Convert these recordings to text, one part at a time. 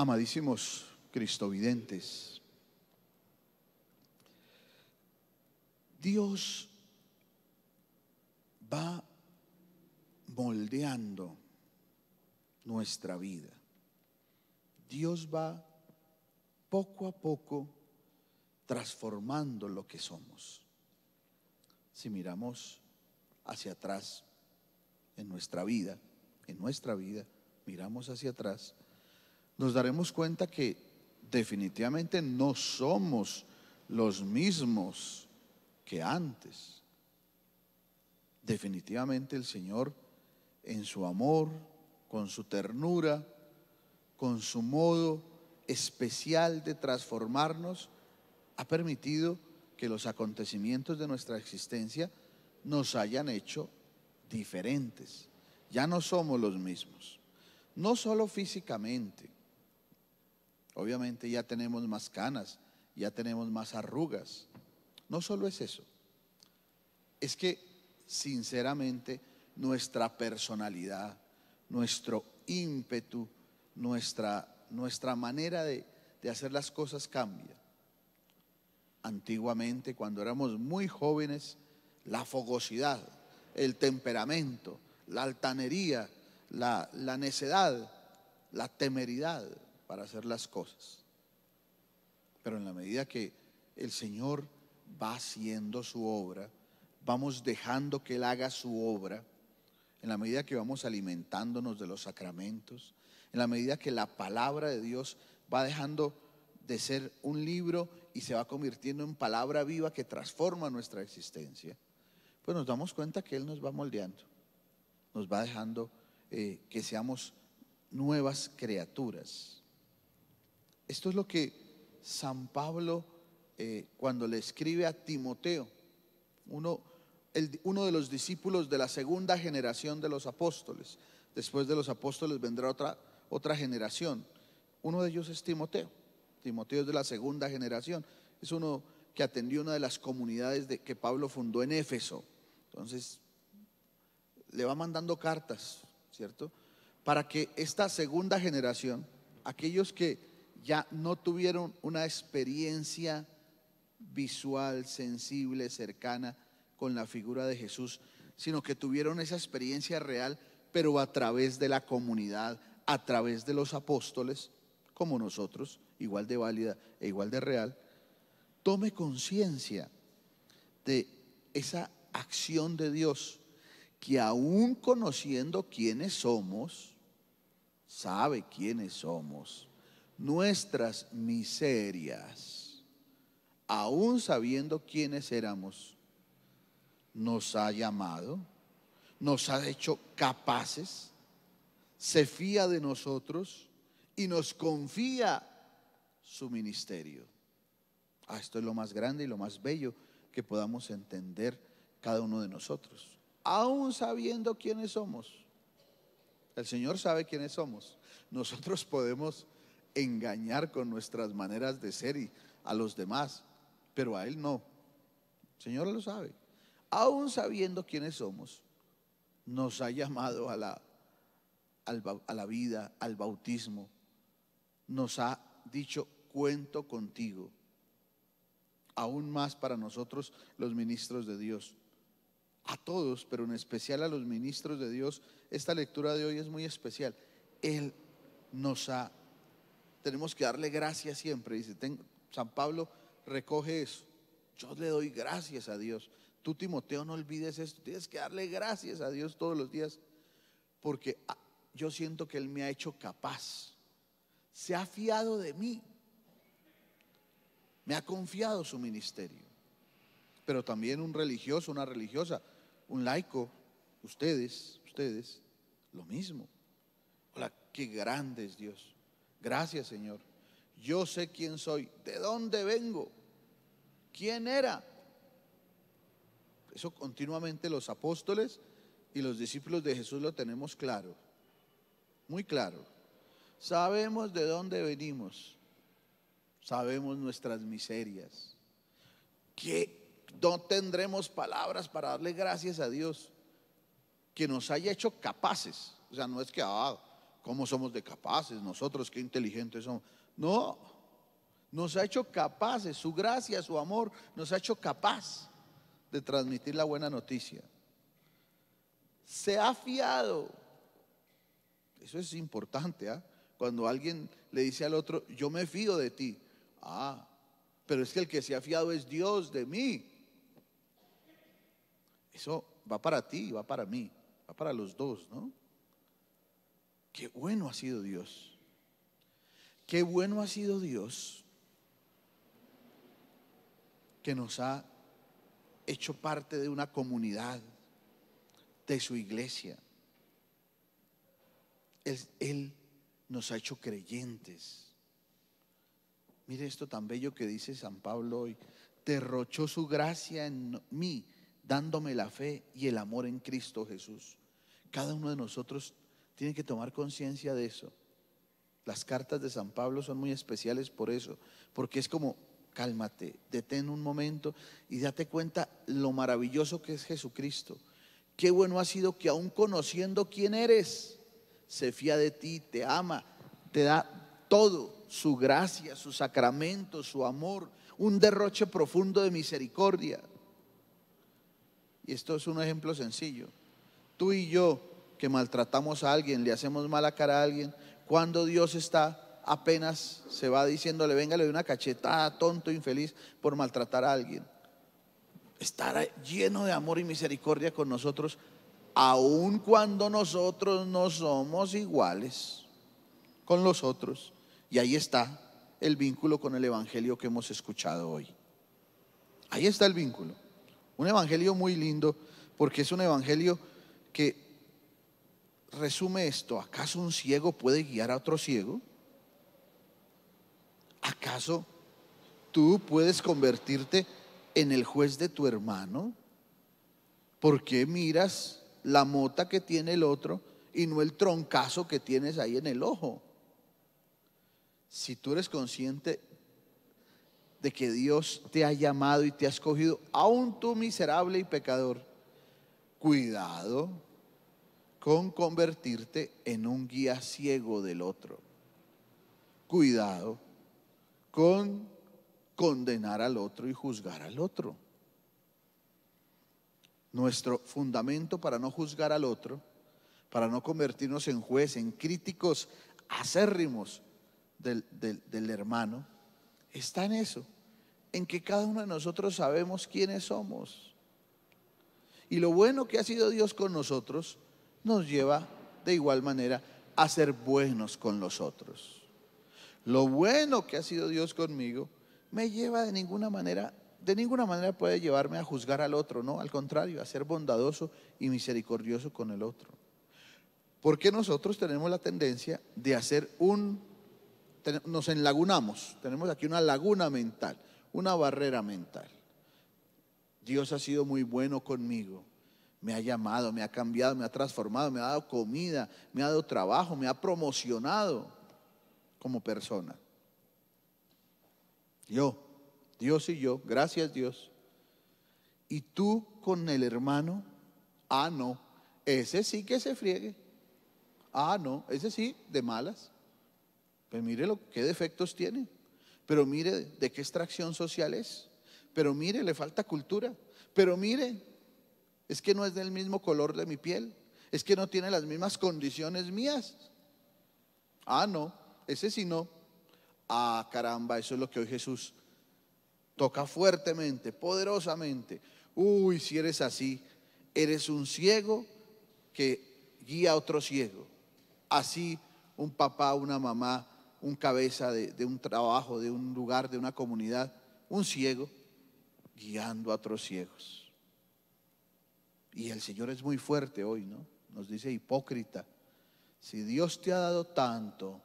Amadísimos cristovidentes, Dios va moldeando nuestra vida. Dios va poco a poco transformando lo que somos. Si miramos hacia atrás en nuestra vida, en nuestra vida, miramos hacia atrás, nos daremos cuenta que definitivamente no somos los mismos que antes. Definitivamente el Señor en su amor, con su ternura, con su modo especial de transformarnos, ha permitido que los acontecimientos de nuestra existencia nos hayan hecho diferentes. Ya no somos los mismos. No solo físicamente, Obviamente ya tenemos más canas, ya tenemos más arrugas. No solo es eso, es que sinceramente nuestra personalidad, nuestro ímpetu, nuestra, manera de, hacer las cosas cambia. Antiguamente, cuando éramos muy jóvenes, la fogosidad, el temperamento, la altanería, la, la necedad, la temeridad, para hacer las cosas. Pero en la medida que el Señor va haciendo su obra, vamos dejando que Él haga su obra, en la medida que vamos alimentándonos de los sacramentos, en la medida que la palabra de Dios va dejando de ser un libro y se va convirtiendo en palabra viva que transforma nuestra existencia, pues nos damos cuenta que Él nos va moldeando, nos va dejando eh, que seamos nuevas criaturas. Esto es lo que San Pablo, eh, cuando le escribe a Timoteo, uno, de los discípulos de la segunda generación de los apóstoles, después de los apóstoles vendrá otra, generación. Uno de ellos es Timoteo. Timoteo es de la segunda generación. Es uno que atendió una de las comunidades que Pablo fundó en Éfeso. Entonces, le va mandando cartas, ¿cierto? Para que esta segunda generación, aquellos que ya no tuvieron una experiencia visual, sensible, cercana con la figura de Jesús, sino que tuvieron esa experiencia real, pero a través de la comunidad, a través de los apóstoles, como nosotros, igual de válida e igual de real, tome conciencia de esa acción de Dios que aún conociendo quiénes somos, sabe quiénes somos nuestras miserias, aún sabiendo quiénes éramos, nos ha llamado, nos ha hecho capaces, se fía de nosotros y nos confía su ministerio. Ah, esto es lo más grande y lo más bello que podamos entender cada uno de nosotros, aún sabiendo quiénes somos. El Señor sabe quiénes somos. Nosotros podemos engañar con nuestras maneras de ser y a los demás, pero a Él no. El Señor lo sabe. Aún sabiendo quiénes somos, nos ha llamado a la, a la vida, al bautismo. Nos ha dicho, cuento contigo. Aún más para nosotros los ministros de Dios. A todos, pero en especial a los ministros de Dios, esta lectura de hoy es muy especial. Él nos ha tenemos que darle gracias siempre. Dice, San Pablo recoge eso. Yo le doy gracias a Dios. Tú, Timoteo, no olvides esto. Tienes que darle gracias a Dios todos los días porque ah, yo siento que Él me ha hecho capaz. Se ha fiado de mí. Me ha confiado su ministerio. Pero también un religioso, una religiosa, un laico, ustedes, ustedes, lo mismo. Hola, qué grande es Dios. Gracias, Señor. Yo sé quién soy, de dónde vengo, quién era. Eso continuamente los apóstoles y los discípulos de Jesús lo tenemos claro, muy claro. Sabemos de dónde venimos, sabemos nuestras miserias. Que no tendremos palabras para darle gracias a Dios que nos haya hecho capaces. O sea, no es que dado ah, ¿Cómo somos de capaces nosotros? ¿Qué inteligentes somos? No, nos ha hecho capaces, su gracia, su amor, nos ha hecho capaz de transmitir la buena noticia. Se ha fiado. Eso es importante, ¿ah? Cuando alguien le dice al otro, yo me fío de ti. Ah, pero es que el que se ha fiado es Dios de mí. Eso va para ti, va para mí, va para los dos, ¿no? Qué bueno ha sido Dios. Qué bueno ha sido Dios que nos ha hecho parte de una comunidad, de su iglesia. Él, él, nos ha hecho creyentes. Mire esto tan bello que dice San Pablo hoy. Derrochó su gracia en mí, dándome la fe y el amor en Cristo Jesús. Cada uno de nosotros tienen que tomar conciencia de eso. Las cartas de San Pablo son muy especiales por eso, porque es como, cálmate, detén un momento y date cuenta lo maravilloso que es Jesucristo. Qué bueno ha sido que aún conociendo quién eres, se fía de ti, te ama, te da todo, su gracia, su sacramento, su amor, un derroche profundo de misericordia. Y esto es un ejemplo sencillo. Tú y yo que maltratamos a alguien, le hacemos mala cara a alguien, cuando Dios está apenas se va diciéndole, venga, le doy una cachetada, tonto, infeliz, por maltratar a alguien. Estará lleno de amor y misericordia con nosotros, aun cuando nosotros no somos iguales con los otros. Y ahí está el vínculo con el Evangelio que hemos escuchado hoy. Ahí está el vínculo. Un Evangelio muy lindo, porque es un Evangelio que resume esto? ¿Acaso un ciego puede guiar a otro ciego? ¿Acaso tú puedes convertirte en el juez de tu hermano? ¿Por qué miras la mota que tiene el otro y no el troncazo que tienes ahí en el ojo? Si tú eres consciente de que Dios te ha llamado y te ha escogido, aún tú miserable y pecador, cuidado con convertirte en un guía ciego del otro. Cuidado con condenar al otro y juzgar al otro. Nuestro fundamento para no juzgar al otro, para no convertirnos en juez, en críticos acérrimos del, hermano, está en eso, en que cada uno de nosotros sabemos quiénes somos. Y lo bueno que ha sido Dios con nosotros, nos lleva de igual manera a ser buenos con los otros. Lo bueno que ha sido Dios conmigo me lleva de ninguna manera, de ninguna manera puede llevarme a juzgar al otro, no, al contrario, a ser bondadoso y misericordioso con el otro. Porque nosotros tenemos la tendencia de hacer un, nos enlagunamos, tenemos aquí una laguna mental, una barrera mental. Dios ha sido muy bueno conmigo, me ha llamado, me ha cambiado, me ha transformado, me ha dado comida, me ha dado trabajo, me ha promocionado como persona. Yo, Dios y yo, gracias Dios. Y tú con el hermano, ah, no, ese sí que se friegue. Ah, no, ese sí, de malas. Pero mire lo, qué defectos tiene. Pero mire de qué extracción social es. Pero mire, le falta cultura. Pero mire, es que no es del mismo color de mi piel. Es que no tiene las mismas condiciones mías. Ah, no, ese sí no. Ah, caramba, eso es lo que hoy Jesús toca fuertemente, poderosamente. Uy, si eres así, eres un ciego que guía a otro ciego. Así un papá, una mamá, un cabeza de, de un trabajo, de un lugar, de una comunidad, un ciego guiando a otros ciegos. Y el Señor es muy fuerte hoy, ¿no? Nos dice hipócrita. Si Dios te ha dado tanto,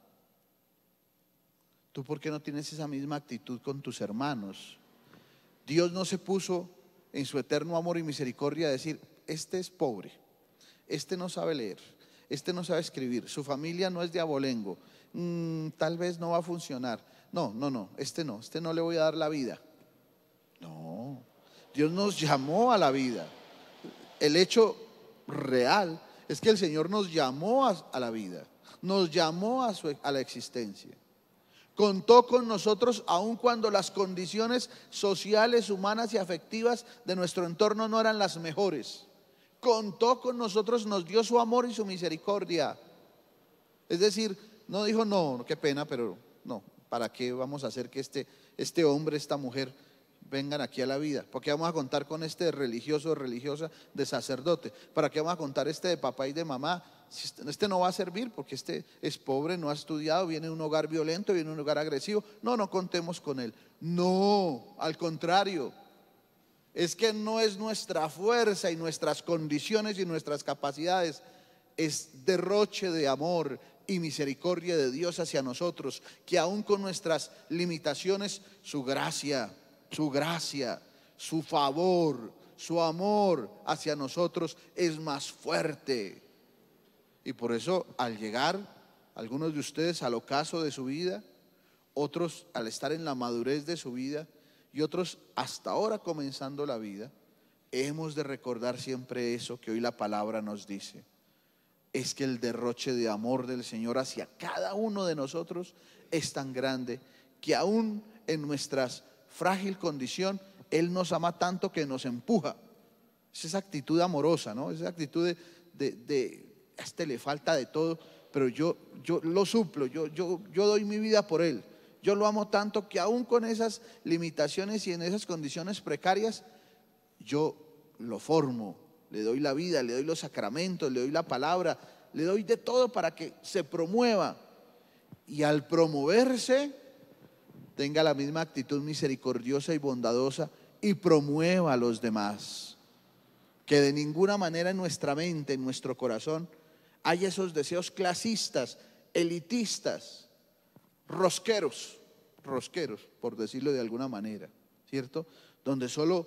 ¿tú por qué no tienes esa misma actitud con tus hermanos? Dios no se puso en su eterno amor y misericordia a decir, este es pobre, este no sabe leer, este no sabe escribir, su familia no es de abolengo, mm, tal vez no va a funcionar. No, no, no, este no, este no le voy a dar la vida. No, Dios nos llamó a la vida el hecho real es que el Señor nos llamó a, la vida, nos llamó a, la existencia. Contó con nosotros aun cuando las condiciones sociales, humanas y afectivas de nuestro entorno no eran las mejores. Contó con nosotros, nos dio su amor y su misericordia. Es decir, no dijo, no, qué pena, pero no, ¿para qué vamos a hacer que este, este hombre, esta mujer vengan aquí a la vida. porque vamos a contar con este religioso o religiosa de sacerdote? ¿Para qué vamos a contar este de papá y de mamá? Este, este no va a servir porque este es pobre, no ha estudiado, viene de un hogar violento, viene de un hogar agresivo. No, no contemos con él. No, al contrario. Es que no es nuestra fuerza y nuestras condiciones y nuestras capacidades. Es derroche de amor, y misericordia de Dios hacia nosotros, que aún con nuestras limitaciones, su gracia, su gracia, su favor, su amor hacia nosotros es más fuerte. Y por eso al llegar algunos de ustedes al ocaso de su vida, otros al estar en la madurez de su vida y otros hasta ahora comenzando la vida, hemos de recordar siempre eso que hoy la palabra nos dice. Es que el derroche de amor del Señor hacia cada uno de nosotros es tan grande que aún en nuestras frágil condición, Él nos ama tanto que nos empuja. Es esa actitud amorosa, ¿no? esa actitud de, este le falta de todo, pero yo, yo lo suplo, yo, yo, yo doy mi vida por Él. Yo lo amo tanto que aún con esas limitaciones y en esas condiciones precarias, yo lo formo, le doy la vida, le doy los sacramentos, le doy la palabra, le doy de todo para que se promueva. Y al promoverse, tenga la misma actitud misericordiosa y bondadosa y promueva a los demás. Que de ninguna manera en nuestra mente, en nuestro corazón, hay esos deseos clasistas, elitistas, rosqueros, rosqueros, por decirlo de alguna manera, ¿cierto? Donde solo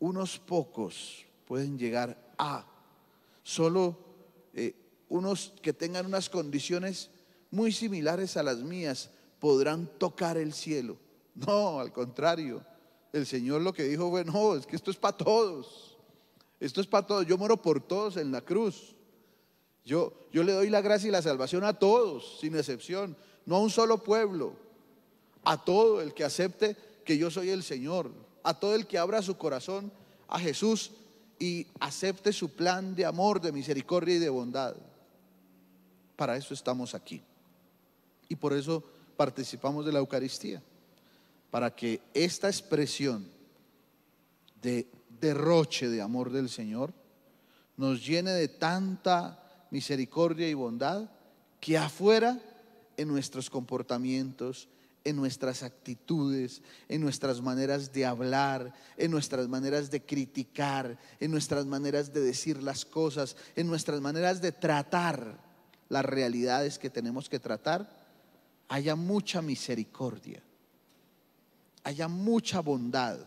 unos pocos pueden llegar a, solo eh, unos que tengan unas condiciones muy similares a las mías, podrán tocar el cielo. No, al contrario. El Señor lo que dijo fue, no, es que esto es para todos. Esto es para todos. Yo muero por todos en la cruz. Yo, yo le doy la gracia y la salvación a todos, sin excepción. No a un solo pueblo. A todo el que acepte que yo soy el Señor. A todo el que abra su corazón a Jesús y acepte su plan de amor, de misericordia y de bondad. Para eso estamos aquí. Y por eso participamos de la Eucaristía, para que esta expresión de derroche de amor del Señor nos llene de tanta misericordia y bondad que afuera en nuestros comportamientos, en nuestras actitudes, en nuestras maneras de hablar, en nuestras maneras de criticar, en nuestras maneras de decir las cosas, en nuestras maneras de tratar las realidades que tenemos que tratar, haya mucha misericordia, haya mucha bondad,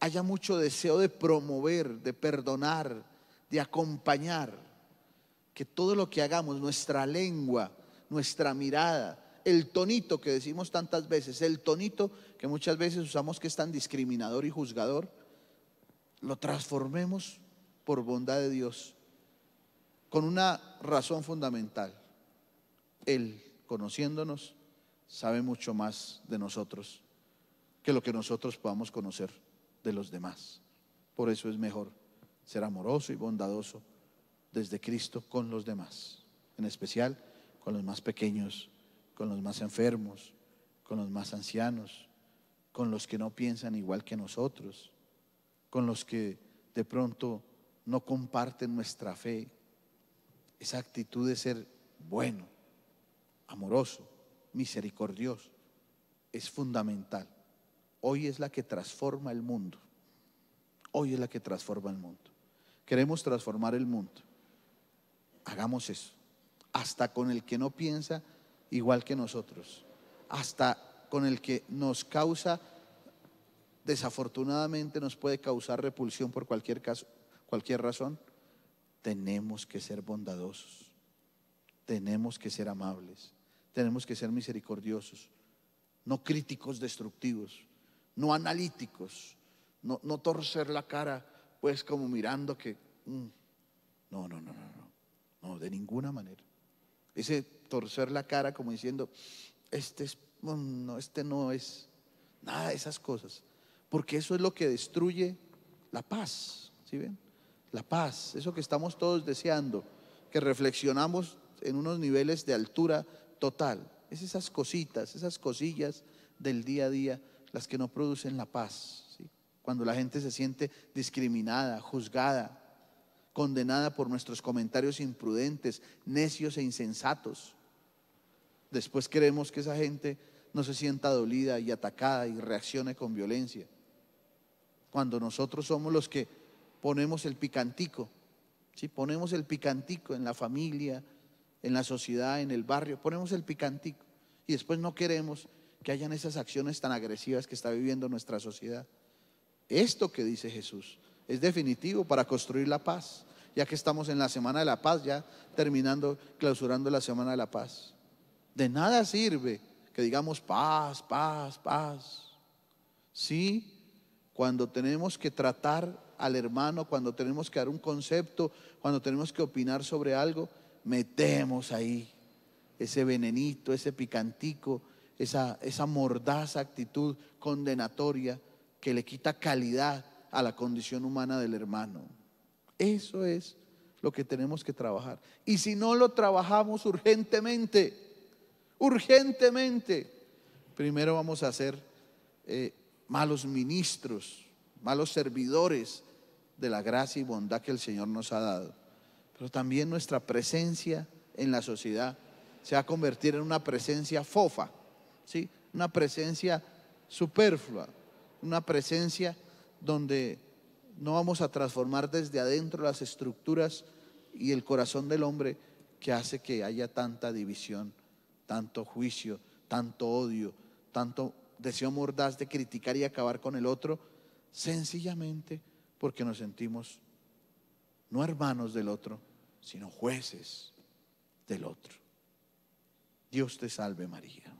haya mucho deseo de promover, de perdonar, de acompañar. Que todo lo que hagamos, nuestra lengua, nuestra mirada, el tonito que decimos tantas veces, el tonito que muchas veces usamos que es tan discriminador y juzgador, lo transformemos por bondad de Dios, con una razón fundamental. Él, conociéndonos, sabe mucho más de nosotros que lo que nosotros podamos conocer de los demás. Por eso es mejor ser amoroso y bondadoso desde Cristo con los demás, en especial con los más pequeños, con los más enfermos, con los más ancianos, con los que no piensan igual que nosotros, con los que de pronto no comparten nuestra fe. Esa actitud de ser bueno, amoroso, misericordioso es fundamental. Hoy es la que transforma el mundo. Hoy es la que transforma el mundo. Queremos transformar el mundo. Hagamos eso. Hasta con el que no piensa igual que nosotros. Hasta con el que nos causa, desafortunadamente nos puede causar repulsión por cualquier caso, cualquier razón. Tenemos que ser bondadosos. Tenemos que ser amables tenemos que ser misericordiosos, no críticos destructivos, no analíticos, no, torcer la cara pues como mirando que... Mm, no, no, no, no, no, de ninguna manera. Ese torcer la cara como diciendo, este, es, mm, no, este no es, nada de esas cosas, porque eso es lo que destruye la paz, ¿sí ven? La paz, eso que estamos todos deseando, que reflexionamos en unos niveles de altura total. Es esas cositas, esas cosillas del día a día las que no producen la paz. Cuando la gente se siente discriminada, juzgada, condenada por nuestros comentarios imprudentes, necios e insensatos. Después queremos que esa gente no se sienta dolida y atacada y reaccione con violencia. Cuando nosotros somos los que ponemos el picantico, ¿sí? ponemos el picantico en la familia, en la sociedad, en el barrio, ponemos el picantico y después no queremos que hayan esas acciones tan agresivas que está viviendo nuestra sociedad. Esto que dice Jesús es definitivo para construir la paz, ya que estamos en la Semana de la Paz, ya terminando, clausurando la Semana de la Paz. De nada sirve que digamos paz, paz, paz. Si cuando tenemos que tratar al hermano, cuando tenemos que dar un concepto, cuando tenemos que opinar sobre algo, metemos ahí ese venenito, ese picantico, esa, mordaza actitud condenatoria que le quita calidad a la condición humana del hermano. Eso es lo que tenemos que trabajar. Y si no lo trabajamos urgentemente, urgentemente, primero vamos a ser eh, malos ministros, malos servidores de la gracia y bondad que el Señor nos ha dado pero también nuestra presencia en la sociedad se va a convertir en una presencia fofa, ¿sí? una presencia superflua, una presencia donde no vamos a transformar desde adentro las estructuras y el corazón del hombre que hace que haya tanta división, tanto juicio, tanto odio, tanto deseo mordaz de criticar y acabar con el otro, sencillamente porque nos sentimos no hermanos del otro, sino jueces del otro. Dios te salve María.